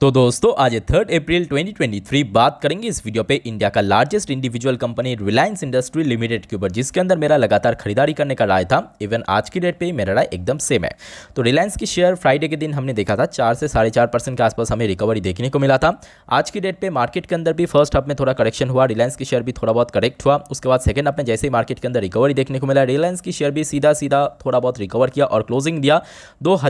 तो दोस्तों आज थर्ड अप्रैल 2023 बात करेंगे इस वीडियो पे इंडिया का largest individual company Reliance industry limited के ऊपर जिसके अंदर मेरा लगातार खरीदारी करने का राय था इवन आज की डेट पे मेरा राय एकदम सेम है तो रिलायंस की शेयर फ्राइडे के दिन हमने देखा था चार से साढ़े चार परसेंट के आसपास हमें रिकवरी देखने को मिला था आज की डेट पर मार्केट के अंदर भी फर्स्ट हाफ में थोड़ा करेक्शन हुआ रिलायंस की शेयर भी थोड़ा बहुत करेक्ट हुआ उसके बाद सेकंड हाफ में जैसे ही मार्केट के अंदर रिकवरी देखने को मिला रिलायंस की शेयर भी सीधा सीधा थोड़ा बहुत रिकवर किया और क्लोजिंग दिया दो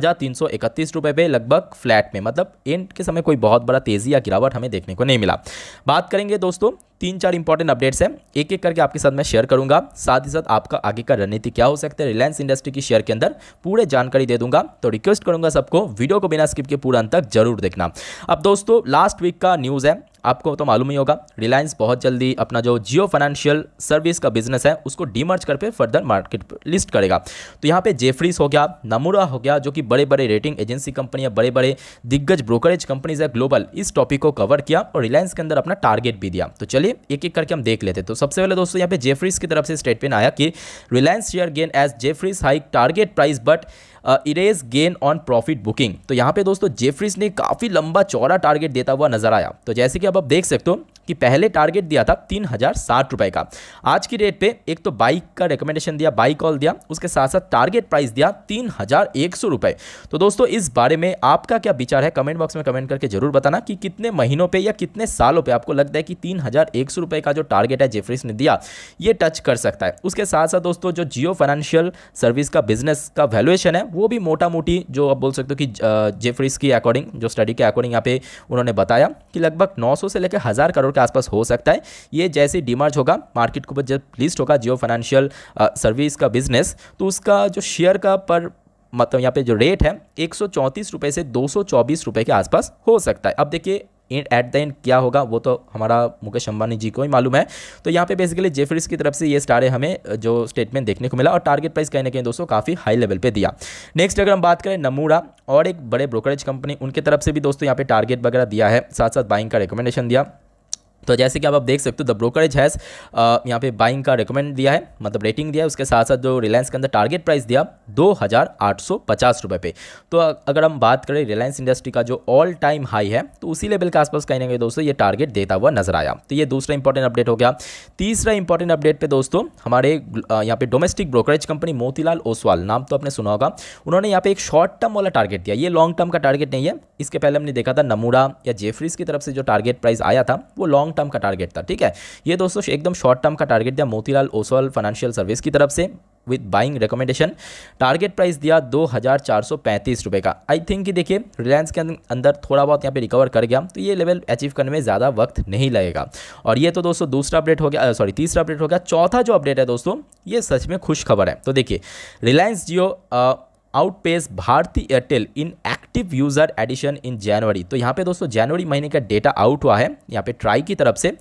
पे लगभग फ्लैट में मतलब एंड के समय में कोई बहुत बड़ा तेज़ी या गिरावट हमें देखने को नहीं मिला बात करेंगे दोस्तों तीन चार इंपॉर्टेंट अपडेट्स हैं एक एक करके आपके साथ मैं शेयर करूंगा साथ ही साथ आपका आगे का रणनीति क्या हो सकता है रिलायंस इंडस्ट्री की शेयर के अंदर पूरे जानकारी दे दूंगा तो रिक्वेस्ट करूंगा सबको वीडियो को बिना स्किप के पूरा अंत तक जरूर देखना अब दोस्तों लास्ट वीक का न्यूज़ है आपको तो मालूम ही होगा रिलायंस बहुत जल्दी अपना जो जियो फाइनेंशियल सर्विस का बिजनेस है उसको डीमर्ज कर पे फर्दर मार्केट लिस्ट करेगा तो यहाँ पे जेफरीज हो गया नमूरा हो गया जो कि बड़े बड़े रेटिंग एजेंसी कंपनी या बड़े बड़े दिग्गज ब्रोकरेज कंपनीज है ग्लोबल इस टॉपिक को कवर किया और रिलायंस के अंदर अपना टारगेट भी दिया तो चलिए एक एक करके हम देख लेते तो सबसे पहले दोस्तों यहाँ पे जेफरीज की तरफ से स्टेटमेंट आया कि Reliance share gain as Jefferies hike target price but erase gain on profit booking तो यहाँ पे दोस्तों जेफ्रीज ने काफ़ी लंबा चौड़ा टारगेट देता हुआ नजर आया तो जैसे कि अब आप देख सकते हो कि पहले टारगेट दिया था तीन हज़ार साठ रुपये का आज की डेट पे एक तो बाइक का रिकमेंडेशन दिया बाइक कॉल दिया उसके साथ साथ टारगेट प्राइस दिया तीन हज़ार एक सौ रुपये तो दोस्तों इस बारे में आपका क्या विचार है कमेंट बॉक्स में कमेंट करके जरूर बताना कि कितने महीनों पर या कितने सालों पर आपको लगता है कि तीन हज़ार एक सौ का जो टारगेट है जेफरीस ने दिया ये टच कर सकता है उसके साथ साथ दोस्तों जो जियो फाइनेंशियल सर्विस का बिजनेस का वैल्युएशन है वो भी मोटा मोटी जो आप बोल सकते हो कि जेफरीस की अकॉर्डिंग जो स्टडी के अकॉर्डिंग यहाँ पे उन्होंने बताया कि लगभग 900 से लेकर हज़ार करोड़ के आसपास हो सकता है ये जैसे डिमर्ज होगा मार्केट के ऊपर जब लिस्ट होगा जियो फाइनेंशियल सर्विस का बिजनेस तो उसका जो शेयर का पर मतलब यहाँ पे जो रेट है एक रुपए से दो रुपए के आसपास हो सकता है अब देखिए एट द एंड क्या होगा वो तो हमारा मुकेश अंबानी जी को ही मालूम है तो यहाँ पे बेसिकली जेफरीज की तरफ से ये स्टारे हमें जो स्टेटमेंट देखने को मिला और टारगेट प्राइस कहीं ना कहीं दोस्तों काफ़ी हाई लेवल पे दिया नेक्स्ट अगर हम बात करें नमूरा और एक बड़े ब्रोकरेज कंपनी उनके तरफ से भी दोस्तों यहाँ पे टारगेट वगैरह दिया है साथ साथ बाइंग का रिकमेंडेशन दिया तो जैसे कि आप, आप देख सकते हो द ब्रोकरेज हैज़ यहाँ पे बाइंग का रिकमेंड दिया है मतलब रेटिंग दिया है उसके साथ साथ जो रिलायंस के अंदर टारगेट प्राइस दिया दो हज़ार आठ सौ पचास रुपये पे तो अगर हम बात करें रिलायंस इंडस्ट्री का जो ऑल टाइम हाई है तो उसी लेवल के आसपास कहीं ना कहीं दोस्तों ये टारगेट देता हुआ नजर आया तो ये दूसरा इंपॉर्टेंट अपडेट हो गया तीसरा इंपॉर्टेंट अपडेट पर दोस्तों हमारे यहाँ पे domestic brokerage company Motilal Oswal नाम तो आपने सुना होगा उन्होंने यहाँ पे एक शॉर्ट टर्म वाला टारगेट दिया ये लॉन्ग टर्म का टारगेट नहीं है इसके पहले हमने देखा था नमूरा या जेफरीज की तरफ से जो टारगेट प्राइस आया था वो लॉन्ग लॉन्ग टर्म का टारगेट था ठीक है ये दोस्तों एकदम शॉर्ट टर्म का टारगेट दिया मोतीलाल ओसवाल फाइनेंशियल सर्विस की तरफ से with buying recommendation target price दिया दो हज़ार चार सौ पैंतीस रुपये का आई थिंक कि देखिए रिलायंस के अंदर थोड़ा बहुत यहाँ पे रिकवर कर गया तो ये लेवल अचीव करने में ज़्यादा वक्त नहीं लगेगा और ये तो दोस्तों दूसरा अपडेट हो गया सॉरी तीसरा अपडेट हो गया चौथा जो अपडेट है दोस्तों ये सच में खुश खबर है तो देखिए Reliance Jio outpace Bharti Airtel in active user addition in January तो यहाँ पे दोस्तों जनवरी महीने का डेटा आउट हुआ है यहाँ पे ट्राई की तरफ से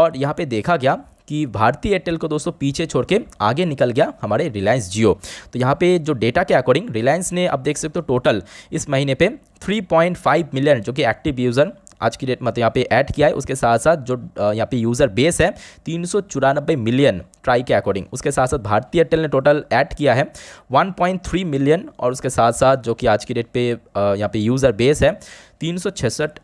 और यहाँ पे देखा गया कि भारतीय एयरटेल को दोस्तों पीछे छोड़ के आगे निकल गया हमारे रिलायंस जियो तो यहाँ पे जो डेटा के अकॉर्डिंग रिलायंस ने अब देख सकते हो तो टोटल इस महीने पे 3.5 मिलियन जो कि एक्टिव यूज़र आज की डेट मतलब यहाँ पे ऐड किया है उसके साथ साथ जो यहाँ पे यूज़र बेस है तीन सौ मिलियन ट्राई के अकॉर्डिंग उसके साथ साथ भारतीय एयरटेल ने टोटल ऐड किया है 1.3 मिलियन और उसके साथ साथ जो कि आज की डेट पे यहाँ पे यूज़र बेस है तीन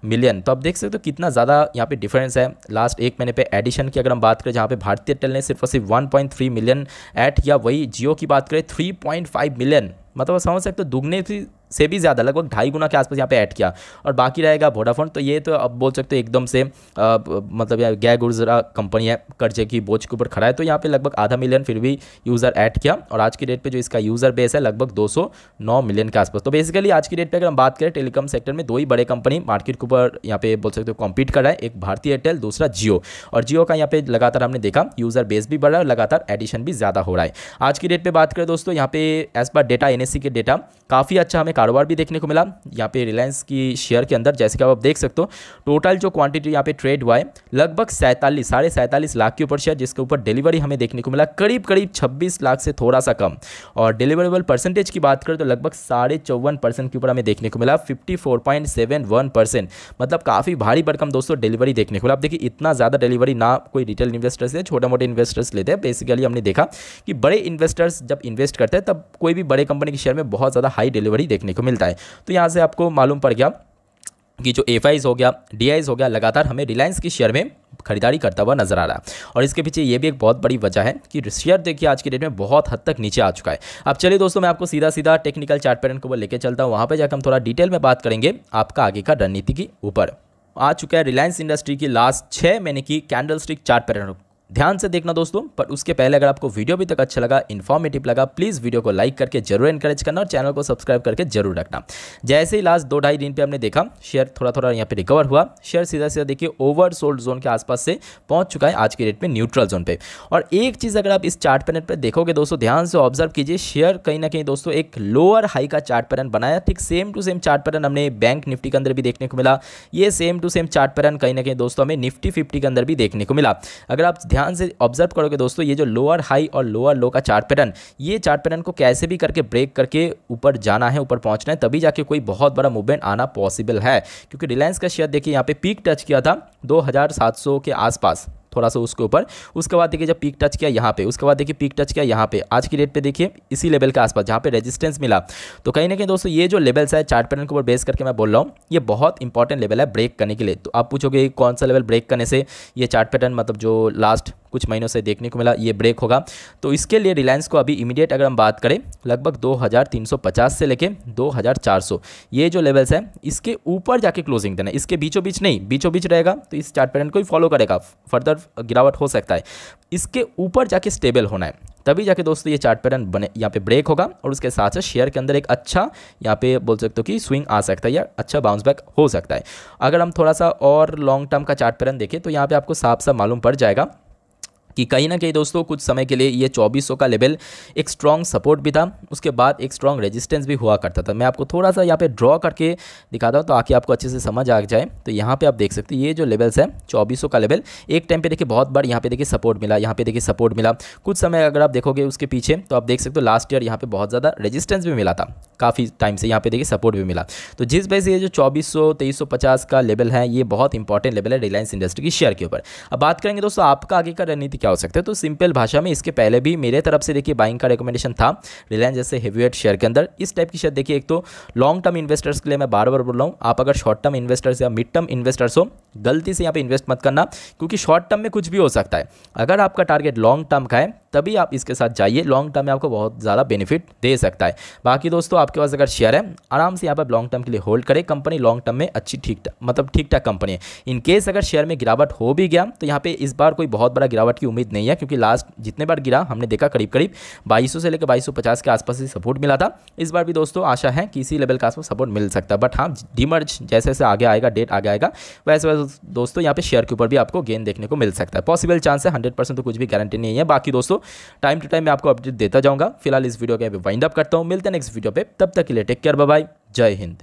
मिलियन तो आप देख सकते हो तो कितना ज़्यादा यहाँ पे डिफरेंस है लास्ट एक महीने पे एडिशन की अगर हम बात करें जहाँ पे भारतीय एयरटेल ने सिर्फ और सिर्फ 1.3 मिलियन ऐड किया वही जियो की बात करें 3.5 मिलियन मतलब समझ सकते हो तो दुगने से भी ज़्यादा लगभग ढाई गुना के आसपास यहाँ पे ऐड किया और बाकी रहेगा वोडाफोन तो ये तो अब बोल सकते हो एकदम से आ, मतलब यार गै गुर्जरा कंपनी है कर्जे की बोझ के ऊपर खड़ा है तो यहाँ पे लगभग आधा मिलियन फिर भी यूज़र ऐड किया और आज की डेट पर जो इसका यूज़र बेस है लगभग 209 मिलियन के आसपास तो बेसिकली आज की डेट पर अगर हम बात करें टेलीकॉम सेक्टर में दो ही बड़े कंपनी मार्केट के ऊपर यहाँ पे बोल सकते हो कॉम्पीट कर रहा है एक भारतीय एयरटेल दूसरा जियो और जियो का यहाँ पे लगातार हमने देखा यूज़र बेस भी बढ़ रहा है और लगातार एडिशन भी ज़्यादा हो रहा है आज की डेट पर बात करें दोस्तों यहाँ पे एज पर डेटा एन के डेटा काफ़ी अच्छा हमें कारोबार भी देखने को मिला यहाँ पे रिलायंस की शेयर के अंदर जैसे कि आप देख सकते हो टोटल जो क्वांटिटी यहाँ पे ट्रेड हुआ है लगभग सैंतालीस साढ़े सैंतालीस लाख के ऊपर शेयर जिसके ऊपर डिलीवरी हमें देखने को मिला करीब करीब छब्बीस लाख से थोड़ा सा कम और डिलीवरेबल परसेंटेज की बात करें तो लगभग साढ़े चौवन परसेंट के ऊपर हमें देखने को मिला fifty four point seven one percent मतलब काफ़ी भारी बरकम दोस्तों डिलीवरी देखने को मिला आप देखिए इतना ज़्यादा डिलीवरी ना कोई रिटेल इन्वेस्टर्स है छोटे मोटे इन्वेस्टर्स लेते हैं बेसिकली हमने देखा कि बड़े इन्वेस्टर्स जब इन्वेस्ट करते हैं तब कोई भी बड़े कंपनी के शेयर में बहुत ज़्यादा हाई डिलीवरी देखने देखने को मिलता है तो यहाँ से आपको मालूम पड़ गया कि जो एफ हो गया डी हो गया लगातार हमें रिलायंस के शेयर में खरीदारी करता हुआ नजर आ रहा है और इसके पीछे ये भी एक बहुत बड़ी वजह है कि शेयर देखिए आज की डेट में बहुत हद तक नीचे आ चुका है अब चलिए दोस्तों मैं आपको सीधा सीधा टेक्निकल चार्ट पैटर्न को लेकर चलता हूँ वहाँ पर जाकर हम थोड़ा डिटेल में बात करेंगे आपका आगे का रणनीति के ऊपर आ चुका है रिलायंस इंडस्ट्री की लास्ट छः महीने की कैंडल स्टिक चार्ट पैटर्न ध्यान से देखना दोस्तों पर उसके पहले अगर आपको वीडियो अभी तक अच्छा लगा इन्फॉर्मेटिव लगा प्लीज़ वीडियो को लाइक करके जरूर इनकरेज करना और चैनल को सब्सक्राइब करके जरूर रखना जैसे ही लास्ट दो ढाई दिन पे हमने देखा शेयर थोड़ा थोड़ा यहाँ पे रिकवर हुआ शेयर सीधा सीधा देखिए ओवर सोल्ड जोन के आसपास से पहुंच चुका है आज के डेट में न्यूट्रल जोन पे और एक चीज़ अगर आप इस चार्ट पैनल पर देखोगे दोस्तों ध्यान से ऑब्जर्व कीजिए शेयर कहीं ना कहीं दोस्तों एक लोअर हाई का चार्ट पैटर्न बनाया ठीक same to same chart pattern हमने बैंक निफ्टी के अंदर भी देखने को मिला ये same to same chart pattern कहीं ना कहीं दोस्तों हमें निफ्टी फिफ्टी के अंदर भी देखने को मिला अगर आप ध्यान ध्यान से ऑब्जर्व करोगे दोस्तों ये जो लोअर हाई और लोअर लो का चार्ट पैटर्न ये चार्ट पैटर्न को कैसे भी करके ब्रेक करके ऊपर जाना है ऊपर पहुंचना है तभी जाके कोई बहुत बड़ा मूवमेंट आना पॉसिबल है क्योंकि रिलायंस का शेयर देखिए यहाँ पे पीक टच किया था दो के आसपास थोड़ा सा उसके ऊपर उसके बाद देखिए जब पीक टच किया यहाँ पे उसके बाद देखिए पीक टच किया यहाँ पे आज की डेट पे देखिए इसी लेवल के आसपास जहाँ पे रेजिस्टेंस मिला तो कहीं ना कहीं दोस्तों ये जो लेवल्स है चार्ट पैटर्न के ऊपर बेस करके मैं बोल रहा हूँ ये बहुत इंपॉर्टेंट लेवल है ब्रेक करने के लिए तो आप पूछोगे कौन सा लेवल ब्रेक करने से ये चार्ट पैटर्न मतलब जो लास्ट कुछ महीनों से देखने को मिला ये ब्रेक होगा तो इसके लिए रिलायंस को अभी इमीडिएट अगर हम बात करें लगभग 2350 से लेके 2400 ये जो लेवल्स हैं इसके ऊपर जाके क्लोजिंग देना इसके बीचों बीच नहीं बीचों बीच रहेगा तो इस चार्ट पैटर्न को ही फॉलो करेगा फर्दर तरफ गिरावट हो सकता है इसके ऊपर जाके स्टेबल होना है तभी जाके दोस्तों ये चार्ट पैटर्न बने यहाँ पे ब्रेक होगा और उसके साथ साथ शेयर के अंदर एक अच्छा यहाँ पे बोल सकते हो कि स्विंग आ सकता है या अच्छा बाउंस बैक हो सकता है अगर हम थोड़ा सा और लॉन्ग टर्म का चार्ट पैटर्न देखें तो यहाँ पे आपको साफ साफ मालूम पड़ जाएगा कि कहीं ना कहीं दोस्तों कुछ समय के लिए ये 2400 का लेवल एक स्ट्रॉन्ग सपोर्ट भी था उसके बाद एक स्ट्रॉन्ग रेजिस्टेंस भी हुआ करता था मैं आपको थोड़ा सा यहाँ पे ड्रॉ करके दिखाता हूँ तो आके आपको अच्छे से समझ आ जाए तो यहाँ पे आप देख सकते हैं ये जो लेवल्स है 2400 का लेवल एक टाइम पर देखिए बहुत बार यहाँ पे देखिए सपोर्ट मिला यहाँ पे देखिए सपोर्ट मिला कुछ समय अगर आप देखोगे उसके पीछे तो आप देख सकते हो लास्ट ईयर यहाँ पर बहुत ज़्यादा रजिस्टेंस भी मिला था काफ़ी टाइम से यहाँ पे देखिए सपोर्ट भी मिला तो जिस वजह से ये जो चौबीस सौ का लेवल है ये बहुत इंपॉर्टेंट लेवल है रिलायंस इंडस्ट्री की शेयर के ऊपर अब बात करेंगे दोस्तों आपका आगे का रणनीति क्या हो सकते हैं तो सिंपल भाषा में इसके पहले भी मेरे तरफ से देखिए बाइंग का रिकमेंडेशन था रिलायंस जैसे हेवीवेट शेयर के अंदर इस टाइप की शेयर देखिए एक तो लॉन्ग टर्म इन्वेस्टर्स के लिए मैं बार बार बोल रहा हूँ आप अगर शॉर्ट टर्म इन्वेस्टर्स या मिड टर्म इन्वेस्टर्स हो गलती से यहाँ पर इन्वेस्ट मत करना क्योंकि शॉर्ट टर्म में कुछ भी हो सकता है अगर आपका टारगेट लॉन्ग टर्म का है तभी आप इसके साथ जाइए लॉन्ग टर्म में आपको बहुत ज़्यादा बेनिफिट दे सकता है बाकी दोस्तों आपके पास अगर शेयर है आराम से यहाँ पर लॉन्ग टर्म के लिए होल्ड करें कंपनी लॉन्ग टर्म में अच्छी ठीक मतलब ठीक ठाक कंपनी है इनकेस अगर शेयर में गिरावट हो भी गया तो यहाँ पे इस बार कोई बहुत बड़ा गिरावट की उम्मीद नहीं है क्योंकि लास्ट जितने बार गिरा हमने देखा करीब करीब बाईस से लेकर बाईस के आसपास ही सपोर्ट मिला था इस बार भी दोस्तों आशा है कि इसी लेवल का आसपास सपोर्ट मिल सकता है बट हाँ डिमर्ज जैसे जैसे आगे आएगा डेट आगे आएगा वैसे वैसे दोस्तों यहाँ पे शेयर के ऊपर भी आपको गेन देखने को मिल सकता है पॉसिबल चांस है हंड्रेड तो कुछ भी गारंटी नहीं है बाकी दोस्तों टाइम टू टाइम मैं आपको अपडेट देता जाऊँगा फिलहाल इस वीडियो के वाइंड अप करता हूँ मिलते हैं नेक्स्ट वीडियो पर तब तक के लिए टेक केयर बाय जय हिंद